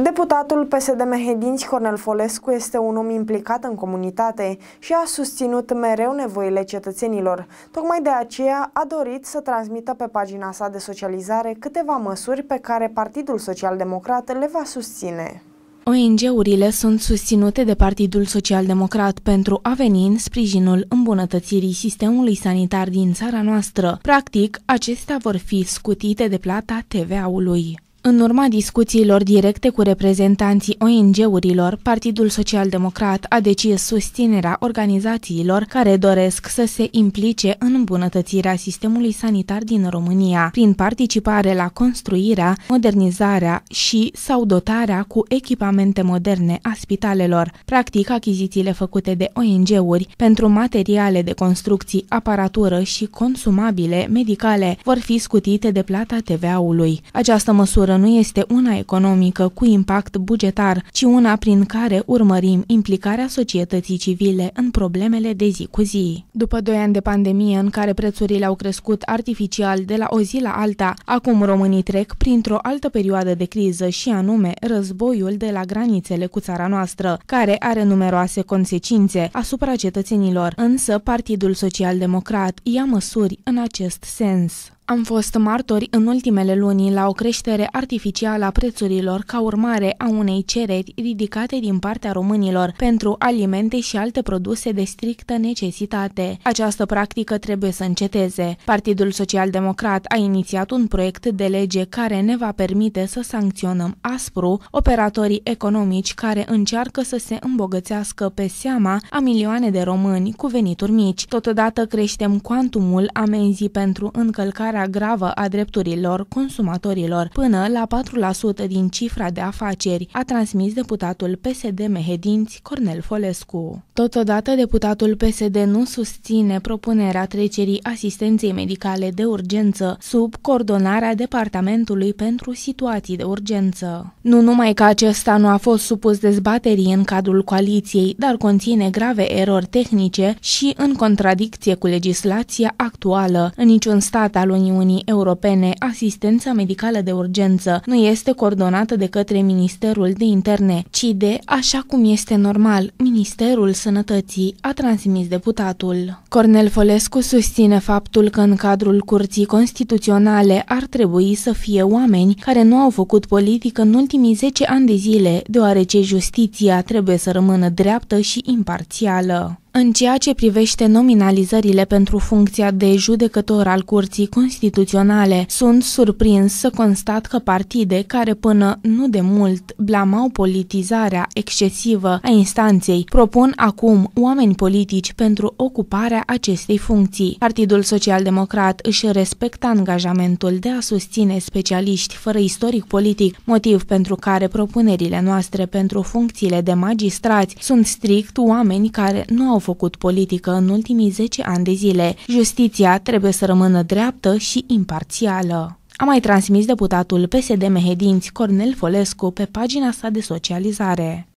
Deputatul PSD Mehedinți Cornel Folescu este un om implicat în comunitate și a susținut mereu nevoile cetățenilor. Tocmai de aceea a dorit să transmită pe pagina sa de socializare câteva măsuri pe care Partidul Social Democrat le va susține. ONG-urile sunt susținute de Partidul Social Democrat pentru a veni în sprijinul îmbunătățirii sistemului sanitar din țara noastră. Practic, acestea vor fi scutite de plata TVA-ului. În urma discuțiilor directe cu reprezentanții ONG-urilor, Partidul Social Democrat a decis susținerea organizațiilor care doresc să se implice în îmbunătățirea sistemului sanitar din România, prin participare la construirea, modernizarea și sau dotarea cu echipamente moderne a spitalelor, practic achizițiile făcute de ONG-uri pentru materiale de construcții, aparatură și consumabile medicale vor fi scutite de plata TVA-ului. Această măsură măsură nu este una economică cu impact bugetar, ci una prin care urmărim implicarea societății civile în problemele de zi cu zi. După doi ani de pandemie în care prețurile au crescut artificial de la o zi la alta, acum românii trec printr-o altă perioadă de criză și anume războiul de la granițele cu țara noastră, care are numeroase consecințe asupra cetățenilor, însă Partidul Social Democrat ia măsuri în acest sens. Am fost martori în ultimele luni la o creștere artificială a prețurilor ca urmare a unei cereri ridicate din partea românilor pentru alimente și alte produse de strictă necesitate. Această practică trebuie să înceteze. Partidul Social Democrat a inițiat un proiect de lege care ne va permite să sancționăm aspru operatorii economici care încearcă să se îmbogățească pe seama a milioane de români cu venituri mici. Totodată creștem cuantumul amenzii pentru încălcarea încălcarea gravă a drepturilor consumatorilor, până la 4% din cifra de afaceri, a transmis deputatul PSD Mehedinți Cornel Folescu. Totodată, deputatul PSD nu susține propunerea trecerii asistenței medicale de urgență sub coordonarea Departamentului pentru Situații de Urgență. Nu numai că acesta nu a fost supus dezbaterii în cadrul coaliției, dar conține grave erori tehnice și în contradicție cu legislația actuală. În niciun stat al Uniunii Uniunii Europene, asistența medicală de urgență nu este coordonată de către Ministerul de Interne, ci de, așa cum este normal, Ministerul Sănătății, a transmis deputatul. Cornel Folescu susține faptul că în cadrul Curții Constituționale ar trebui să fie oameni care nu au făcut politică în ultimii 10 ani de zile, deoarece justiția trebuie să rămână dreaptă și imparțială. În ceea ce privește nominalizările pentru funcția de judecător al Curții Constituționale, sunt surprins să constat că partide care până nu de mult blamau politizarea excesivă a instanței propun acum oameni politici pentru ocuparea acestei funcții. Partidul Social Democrat își respectă angajamentul de a susține specialiști fără istoric politic, motiv pentru care propunerile noastre pentru funcțiile de magistrați sunt strict oameni care nu au făcut politică în ultimii 10 ani de zile. Justiția trebuie să rămână dreaptă și imparțială. A mai transmis deputatul PSD Mehedinți Cornel Folescu pe pagina sa de socializare.